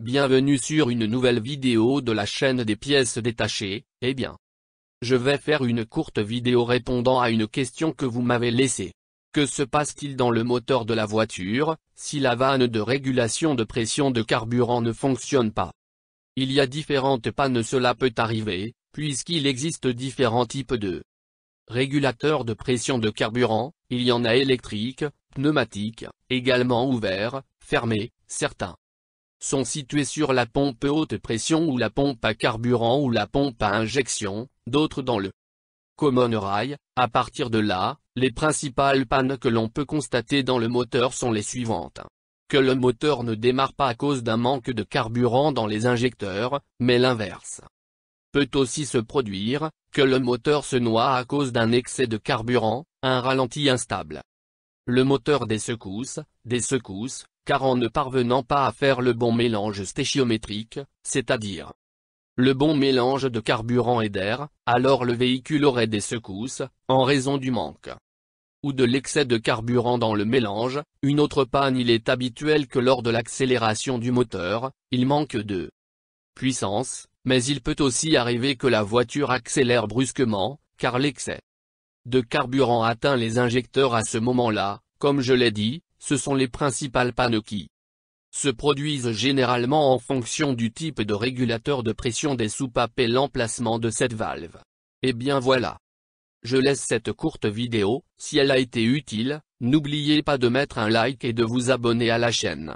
Bienvenue sur une nouvelle vidéo de la chaîne des pièces détachées, eh bien. Je vais faire une courte vidéo répondant à une question que vous m'avez laissée. Que se passe-t-il dans le moteur de la voiture, si la vanne de régulation de pression de carburant ne fonctionne pas Il y a différentes pannes cela peut arriver, puisqu'il existe différents types de régulateurs de pression de carburant, il y en a électriques, pneumatiques, également ouverts, fermés, certains sont situés sur la pompe haute pression ou la pompe à carburant ou la pompe à injection, d'autres dans le common rail. À partir de là, les principales pannes que l'on peut constater dans le moteur sont les suivantes. Que le moteur ne démarre pas à cause d'un manque de carburant dans les injecteurs, mais l'inverse. Peut aussi se produire, que le moteur se noie à cause d'un excès de carburant, un ralenti instable. Le moteur des secousses, des secousses, car en ne parvenant pas à faire le bon mélange stéchiométrique, c'est-à-dire le bon mélange de carburant et d'air, alors le véhicule aurait des secousses, en raison du manque ou de l'excès de carburant dans le mélange, une autre panne il est habituel que lors de l'accélération du moteur, il manque de puissance, mais il peut aussi arriver que la voiture accélère brusquement, car l'excès de carburant atteint les injecteurs à ce moment-là, comme je l'ai dit, ce sont les principales pannes qui se produisent généralement en fonction du type de régulateur de pression des soupapes et l'emplacement de cette valve. Et eh bien voilà. Je laisse cette courte vidéo, si elle a été utile, n'oubliez pas de mettre un like et de vous abonner à la chaîne.